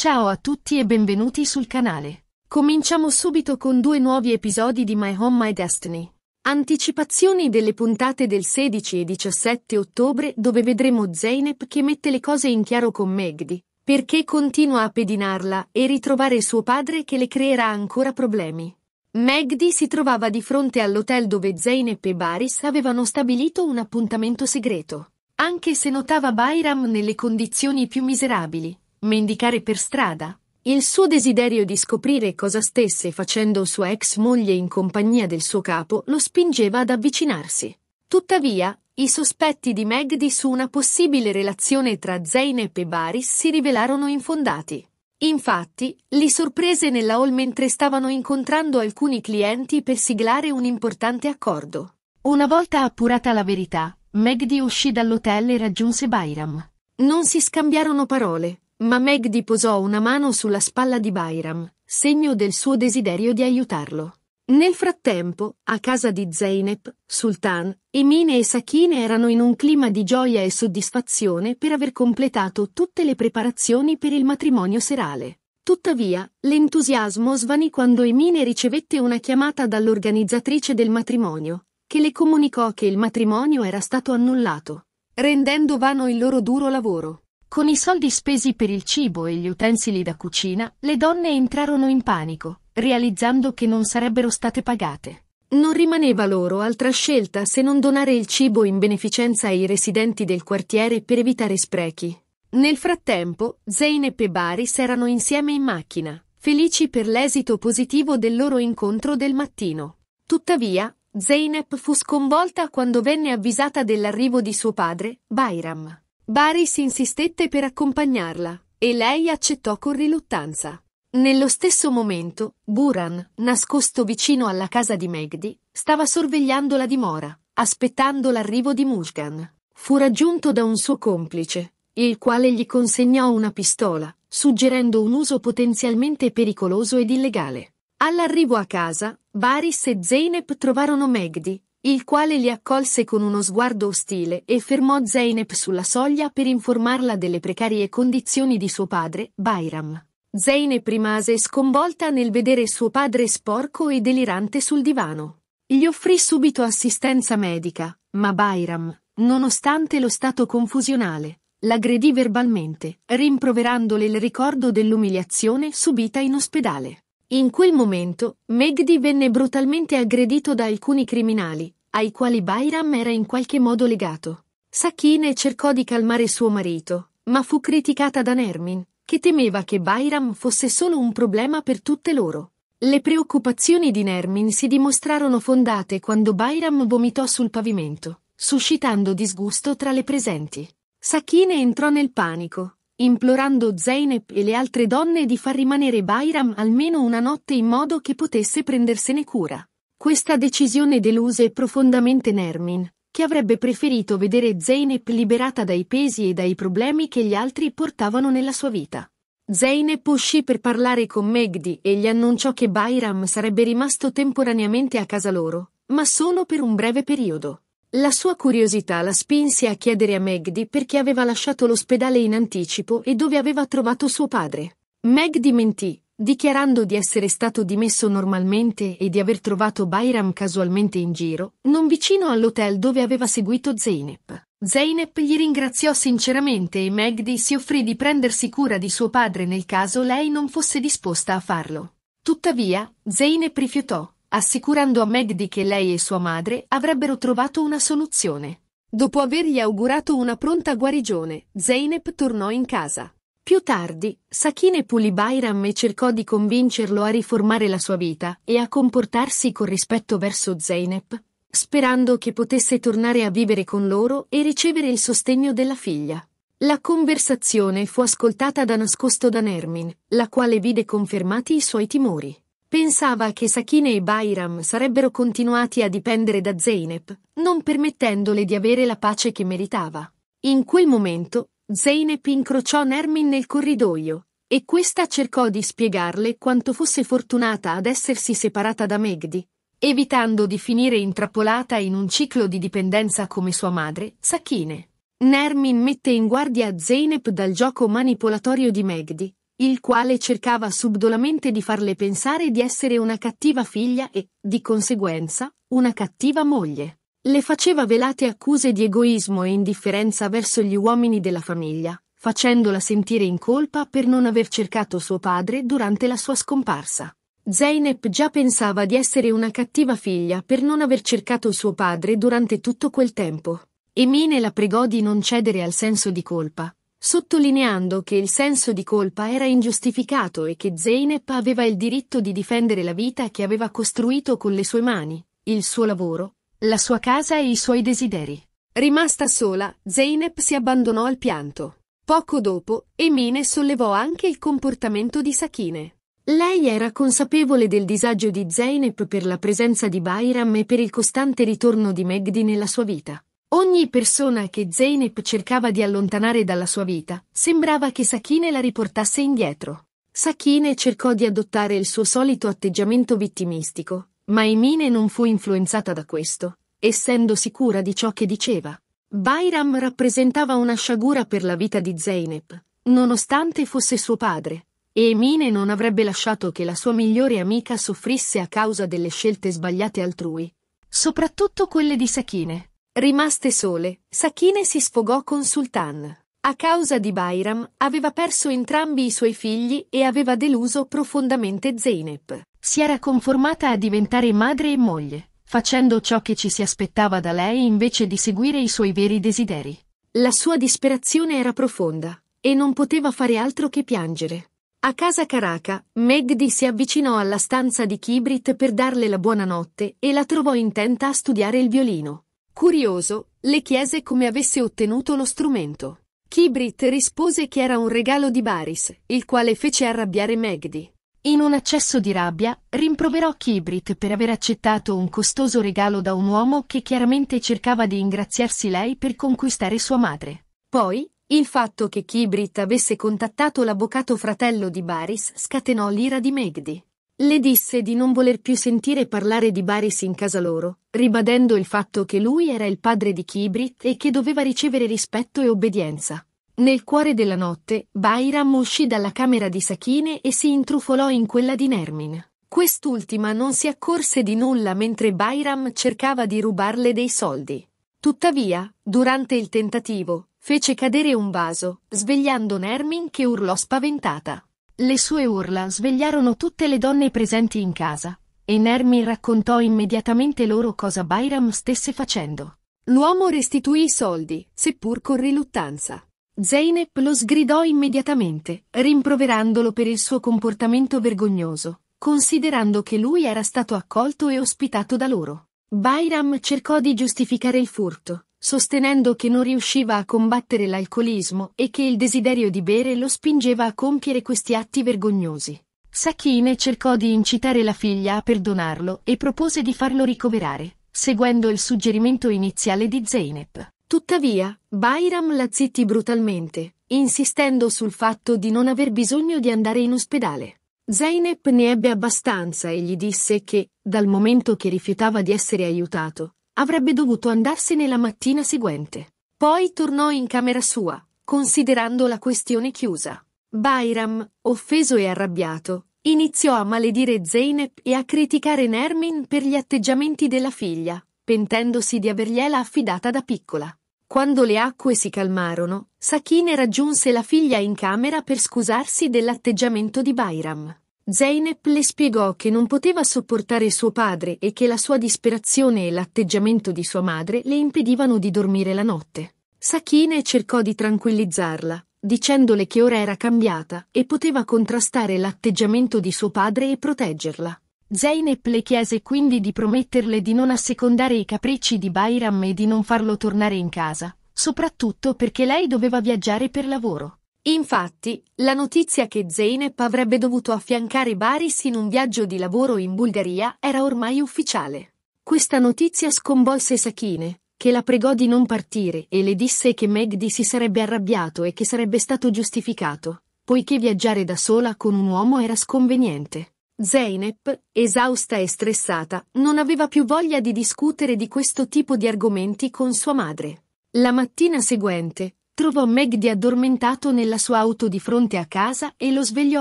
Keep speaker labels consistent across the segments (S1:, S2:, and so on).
S1: Ciao a tutti e benvenuti sul canale. Cominciamo subito con due nuovi episodi di My Home My Destiny. Anticipazioni delle puntate del 16 e 17 ottobre dove vedremo Zeynep che mette le cose in chiaro con Megdi, perché continua a pedinarla e ritrovare suo padre che le creerà ancora problemi. Megdi si trovava di fronte all'hotel dove Zeynep e Baris avevano stabilito un appuntamento segreto, anche se notava Bayram nelle condizioni più miserabili mendicare per strada. Il suo desiderio di scoprire cosa stesse facendo sua ex moglie in compagnia del suo capo lo spingeva ad avvicinarsi. Tuttavia, i sospetti di Magdi su una possibile relazione tra Zeynep e Baris si rivelarono infondati. Infatti, li sorprese nella hall mentre stavano incontrando alcuni clienti per siglare un importante accordo. Una volta appurata la verità, Magdi uscì dall'hotel e raggiunse Bayram. Non si scambiarono parole, ma Magdi posò una mano sulla spalla di Byram, segno del suo desiderio di aiutarlo. Nel frattempo, a casa di Zeynep, Sultan, Emine e Sakine erano in un clima di gioia e soddisfazione per aver completato tutte le preparazioni per il matrimonio serale. Tuttavia, l'entusiasmo svanì quando Emine ricevette una chiamata dall'organizzatrice del matrimonio, che le comunicò che il matrimonio era stato annullato, rendendo vano il loro duro lavoro. Con i soldi spesi per il cibo e gli utensili da cucina, le donne entrarono in panico, realizzando che non sarebbero state pagate. Non rimaneva loro altra scelta se non donare il cibo in beneficenza ai residenti del quartiere per evitare sprechi. Nel frattempo, Zeynep e Baris erano insieme in macchina, felici per l'esito positivo del loro incontro del mattino. Tuttavia, Zeynep fu sconvolta quando venne avvisata dell'arrivo di suo padre, Bayram. Baris insistette per accompagnarla e lei accettò con riluttanza. Nello stesso momento, Buran, nascosto vicino alla casa di Megdi, stava sorvegliando la dimora, aspettando l'arrivo di Mushgan. Fu raggiunto da un suo complice, il quale gli consegnò una pistola, suggerendo un uso potenzialmente pericoloso ed illegale. All'arrivo a casa, Baris e Zeynep trovarono Megdi, il quale li accolse con uno sguardo ostile e fermò Zeynep sulla soglia per informarla delle precarie condizioni di suo padre, Bayram. Zeynep rimase sconvolta nel vedere suo padre sporco e delirante sul divano. Gli offrì subito assistenza medica, ma Bayram, nonostante lo stato confusionale, l'aggredì verbalmente, rimproverandole il ricordo dell'umiliazione subita in ospedale. In quel momento, Megdi venne brutalmente aggredito da alcuni criminali, ai quali Bayram era in qualche modo legato. Sakine cercò di calmare suo marito, ma fu criticata da Nermin, che temeva che Bayram fosse solo un problema per tutte loro. Le preoccupazioni di Nermin si dimostrarono fondate quando Bayram vomitò sul pavimento, suscitando disgusto tra le presenti. Sakine entrò nel panico, implorando Zeynep e le altre donne di far rimanere Bayram almeno una notte in modo che potesse prendersene cura. Questa decisione deluse profondamente Nermin, che avrebbe preferito vedere Zeynep liberata dai pesi e dai problemi che gli altri portavano nella sua vita. Zeynep uscì per parlare con Megdi e gli annunciò che Bayram sarebbe rimasto temporaneamente a casa loro, ma solo per un breve periodo. La sua curiosità la spinse a chiedere a Megdi perché aveva lasciato l'ospedale in anticipo e dove aveva trovato suo padre. Megdi mentì, dichiarando di essere stato dimesso normalmente e di aver trovato Bayram casualmente in giro, non vicino all'hotel dove aveva seguito Zeynep. Zeynep gli ringraziò sinceramente e Magdi si offrì di prendersi cura di suo padre nel caso lei non fosse disposta a farlo. Tuttavia, Zeynep rifiutò, assicurando a Magdi che lei e sua madre avrebbero trovato una soluzione. Dopo avergli augurato una pronta guarigione, Zeynep tornò in casa. Più tardi, Sakine pulì Bairam e cercò di convincerlo a riformare la sua vita e a comportarsi con rispetto verso Zeynep, sperando che potesse tornare a vivere con loro e ricevere il sostegno della figlia. La conversazione fu ascoltata da nascosto da Nermin, la quale vide confermati i suoi timori. Pensava che Sakine e Bairam sarebbero continuati a dipendere da Zeynep, non permettendole di avere la pace che meritava. In quel momento, Zeynep incrociò Nermin nel corridoio, e questa cercò di spiegarle quanto fosse fortunata ad essersi separata da Megdi, evitando di finire intrappolata in un ciclo di dipendenza come sua madre, Sakine. Nermin mette in guardia Zeynep dal gioco manipolatorio di Megdi, il quale cercava subdolamente di farle pensare di essere una cattiva figlia e, di conseguenza, una cattiva moglie. Le faceva velate accuse di egoismo e indifferenza verso gli uomini della famiglia, facendola sentire in colpa per non aver cercato suo padre durante la sua scomparsa. Zeynep già pensava di essere una cattiva figlia per non aver cercato suo padre durante tutto quel tempo. Emine la pregò di non cedere al senso di colpa, sottolineando che il senso di colpa era ingiustificato e che Zeynep aveva il diritto di difendere la vita che aveva costruito con le sue mani, il suo lavoro, la sua casa e i suoi desideri. Rimasta sola, Zeynep si abbandonò al pianto. Poco dopo, Emine sollevò anche il comportamento di Sakine. Lei era consapevole del disagio di Zeynep per la presenza di Bayram e per il costante ritorno di Megdi nella sua vita. Ogni persona che Zeynep cercava di allontanare dalla sua vita, sembrava che Sakine la riportasse indietro. Sakine cercò di adottare il suo solito atteggiamento vittimistico, ma Emine non fu influenzata da questo, essendo sicura di ciò che diceva. Bairam rappresentava una sciagura per la vita di Zeynep, nonostante fosse suo padre, e Emine non avrebbe lasciato che la sua migliore amica soffrisse a causa delle scelte sbagliate altrui, soprattutto quelle di Sakine. Rimaste sole, Sakine si sfogò con Sultan. A causa di Bairam, aveva perso entrambi i suoi figli e aveva deluso profondamente Zeynep. Si era conformata a diventare madre e moglie, facendo ciò che ci si aspettava da lei invece di seguire i suoi veri desideri. La sua disperazione era profonda e non poteva fare altro che piangere. A casa Caraca, Megdi si avvicinò alla stanza di Kibrit per darle la buonanotte e la trovò intenta a studiare il violino. Curioso, le chiese come avesse ottenuto lo strumento. Kibrit rispose che era un regalo di Baris, il quale fece arrabbiare Megdi. In un accesso di rabbia, rimproverò Kibrit per aver accettato un costoso regalo da un uomo che chiaramente cercava di ingraziarsi lei per conquistare sua madre. Poi, il fatto che Kibrit avesse contattato l'avvocato fratello di Baris scatenò l'ira di Megdi. Le disse di non voler più sentire parlare di Baris in casa loro, ribadendo il fatto che lui era il padre di Kibrit e che doveva ricevere rispetto e obbedienza. Nel cuore della notte, Bairam uscì dalla camera di Sakine e si intrufolò in quella di Nermin. Quest'ultima non si accorse di nulla mentre Bairam cercava di rubarle dei soldi. Tuttavia, durante il tentativo, fece cadere un vaso, svegliando Nermin che urlò spaventata. Le sue urla svegliarono tutte le donne presenti in casa, e Nermin raccontò immediatamente loro cosa Bairam stesse facendo. L'uomo restituì i soldi, seppur con riluttanza. Zeynep lo sgridò immediatamente, rimproverandolo per il suo comportamento vergognoso, considerando che lui era stato accolto e ospitato da loro. Bayram cercò di giustificare il furto, sostenendo che non riusciva a combattere l'alcolismo e che il desiderio di bere lo spingeva a compiere questi atti vergognosi. Sakine cercò di incitare la figlia a perdonarlo e propose di farlo ricoverare, seguendo il suggerimento iniziale di Zeynep. Tuttavia, Byram la zittì brutalmente, insistendo sul fatto di non aver bisogno di andare in ospedale. Zeynep ne ebbe abbastanza e gli disse che, dal momento che rifiutava di essere aiutato, avrebbe dovuto andarsene la mattina seguente. Poi tornò in camera sua, considerando la questione chiusa. Byram, offeso e arrabbiato, iniziò a maledire Zeynep e a criticare Nermin per gli atteggiamenti della figlia, pentendosi di avergliela affidata da piccola. Quando le acque si calmarono, Sakine raggiunse la figlia in camera per scusarsi dell'atteggiamento di Bayram. Zeynep le spiegò che non poteva sopportare suo padre e che la sua disperazione e l'atteggiamento di sua madre le impedivano di dormire la notte. Sakine cercò di tranquillizzarla, dicendole che ora era cambiata e poteva contrastare l'atteggiamento di suo padre e proteggerla. Zeynep le chiese quindi di prometterle di non assecondare i capricci di Bayram e di non farlo tornare in casa, soprattutto perché lei doveva viaggiare per lavoro. Infatti, la notizia che Zeynep avrebbe dovuto affiancare Baris in un viaggio di lavoro in Bulgaria era ormai ufficiale. Questa notizia sconvolse Sakine, che la pregò di non partire e le disse che Megdi si sarebbe arrabbiato e che sarebbe stato giustificato, poiché viaggiare da sola con un uomo era sconveniente. Zeynep, esausta e stressata, non aveva più voglia di discutere di questo tipo di argomenti con sua madre. La mattina seguente, trovò Megdi addormentato nella sua auto di fronte a casa e lo svegliò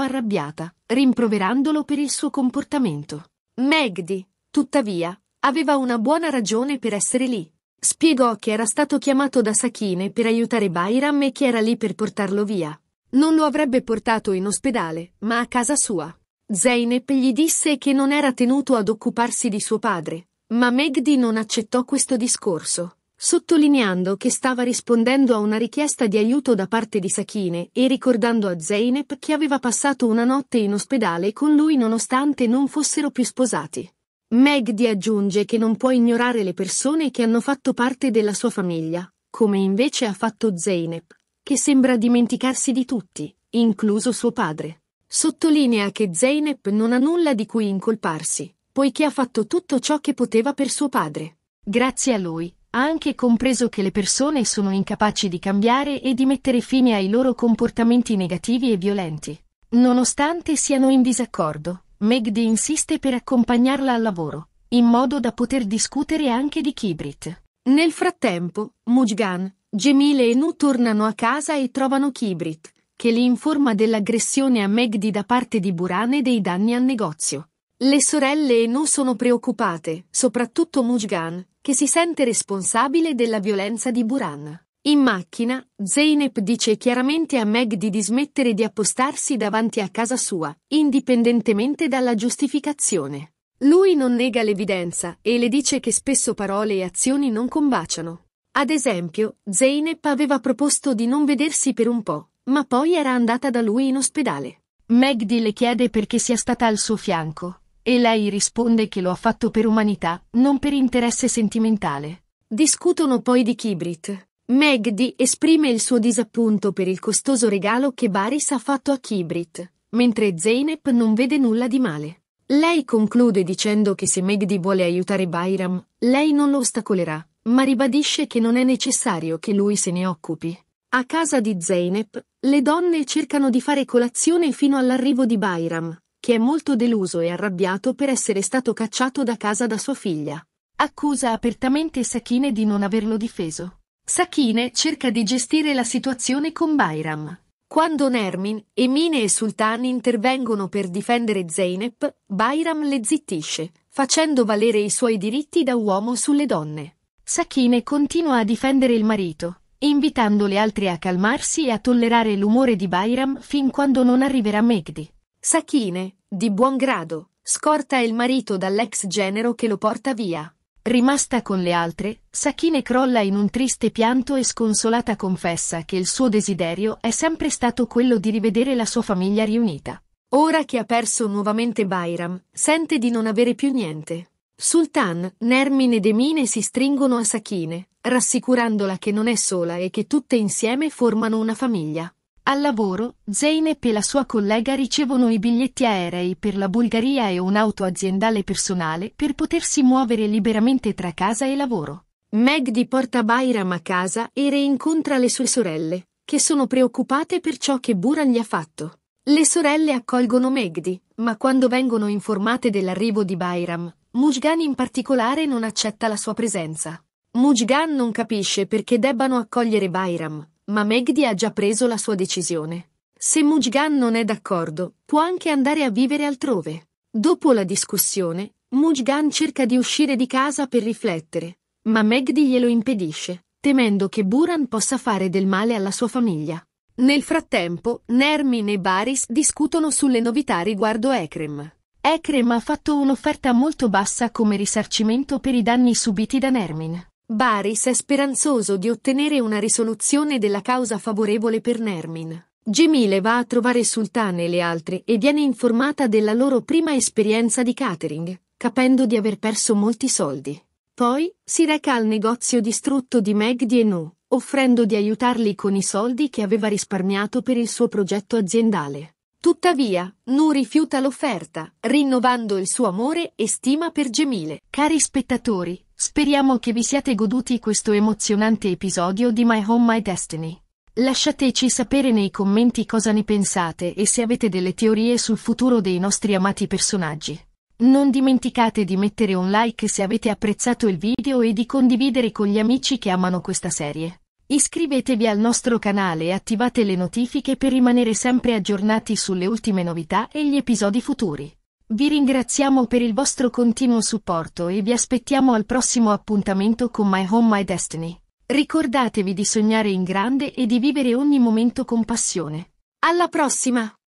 S1: arrabbiata, rimproverandolo per il suo comportamento. Megdi, tuttavia, aveva una buona ragione per essere lì. Spiegò che era stato chiamato da Sakine per aiutare Bayram e che era lì per portarlo via. Non lo avrebbe portato in ospedale, ma a casa sua. Zeynep gli disse che non era tenuto ad occuparsi di suo padre, ma Megdi non accettò questo discorso, sottolineando che stava rispondendo a una richiesta di aiuto da parte di Sakine e ricordando a Zeynep che aveva passato una notte in ospedale con lui nonostante non fossero più sposati. Megdi aggiunge che non può ignorare le persone che hanno fatto parte della sua famiglia, come invece ha fatto Zeynep, che sembra dimenticarsi di tutti, incluso suo padre. Sottolinea che Zeynep non ha nulla di cui incolparsi, poiché ha fatto tutto ciò che poteva per suo padre. Grazie a lui, ha anche compreso che le persone sono incapaci di cambiare e di mettere fine ai loro comportamenti negativi e violenti. Nonostante siano in disaccordo, Megdi insiste per accompagnarla al lavoro, in modo da poter discutere anche di Kibrit. Nel frattempo, Mujgan, Gemile e Nu tornano a casa e trovano Kibrit, che li informa dell'aggressione a Megdi da parte di Buran e dei danni al negozio. Le sorelle non sono preoccupate, soprattutto Mujgan, che si sente responsabile della violenza di Buran. In macchina, Zeynep dice chiaramente a Megdi di smettere di appostarsi davanti a casa sua, indipendentemente dalla giustificazione. Lui non nega l'evidenza e le dice che spesso parole e azioni non combaciano. Ad esempio, Zeynep aveva proposto di non vedersi per un po', ma poi era andata da lui in ospedale. Magdi le chiede perché sia stata al suo fianco, e lei risponde che lo ha fatto per umanità, non per interesse sentimentale. Discutono poi di Kibrit. Magdi esprime il suo disappunto per il costoso regalo che Baris ha fatto a Kibrit, mentre Zeynep non vede nulla di male. Lei conclude dicendo che se Magdi vuole aiutare Bayram, lei non lo ostacolerà, ma ribadisce che non è necessario che lui se ne occupi. A casa di Zeynep, le donne cercano di fare colazione fino all'arrivo di Bayram, che è molto deluso e arrabbiato per essere stato cacciato da casa da sua figlia. Accusa apertamente Sakine di non averlo difeso. Sakine cerca di gestire la situazione con Bayram. Quando Nermin, Emine e Sultan intervengono per difendere Zeynep, Bayram le zittisce, facendo valere i suoi diritti da uomo sulle donne. Sakine continua a difendere il marito, invitando le altre a calmarsi e a tollerare l'umore di Bayram fin quando non arriverà Megdi. Sakine, di buon grado, scorta il marito dall'ex genero che lo porta via. Rimasta con le altre, Sakine crolla in un triste pianto e sconsolata confessa che il suo desiderio è sempre stato quello di rivedere la sua famiglia riunita. Ora che ha perso nuovamente Bayram, sente di non avere più niente. Sultan, Nermin ed Emine si stringono a Sakine, rassicurandola che non è sola e che tutte insieme formano una famiglia. Al lavoro, Zeynep e la sua collega ricevono i biglietti aerei per la Bulgaria e un'auto aziendale personale per potersi muovere liberamente tra casa e lavoro. Meg porta Bayram a casa e reincontra le sue sorelle, che sono preoccupate per ciò che Buran gli ha fatto. Le sorelle accolgono Megdi, ma quando vengono informate dell'arrivo di Bayram, Mujgan in particolare non accetta la sua presenza. Mujgan non capisce perché debbano accogliere Bairam, ma Megdi ha già preso la sua decisione. Se Mujgan non è d'accordo, può anche andare a vivere altrove. Dopo la discussione, Mujgan cerca di uscire di casa per riflettere, ma Megdi glielo impedisce, temendo che Buran possa fare del male alla sua famiglia. Nel frattempo, Nermin e Baris discutono sulle novità riguardo Ekrem. Ekrem ha fatto un'offerta molto bassa come risarcimento per i danni subiti da Nermin. Baris è speranzoso di ottenere una risoluzione della causa favorevole per Nermin. Gemile va a trovare Sultan e le altre e viene informata della loro prima esperienza di catering, capendo di aver perso molti soldi. Poi si reca al negozio distrutto di Megdi e Nu, offrendo di aiutarli con i soldi che aveva risparmiato per il suo progetto aziendale. Tuttavia, Nu rifiuta l'offerta, rinnovando il suo amore e stima per Gemile. Cari spettatori, speriamo che vi siate goduti questo emozionante episodio di My Home My Destiny. Lasciateci sapere nei commenti cosa ne pensate e se avete delle teorie sul futuro dei nostri amati personaggi. Non dimenticate di mettere un like se avete apprezzato il video e di condividere con gli amici che amano questa serie. Iscrivetevi al nostro canale e attivate le notifiche per rimanere sempre aggiornati sulle ultime novità e gli episodi futuri. Vi ringraziamo per il vostro continuo supporto e vi aspettiamo al prossimo appuntamento con My Home My Destiny. Ricordatevi di sognare in grande e di vivere ogni momento con passione. Alla prossima!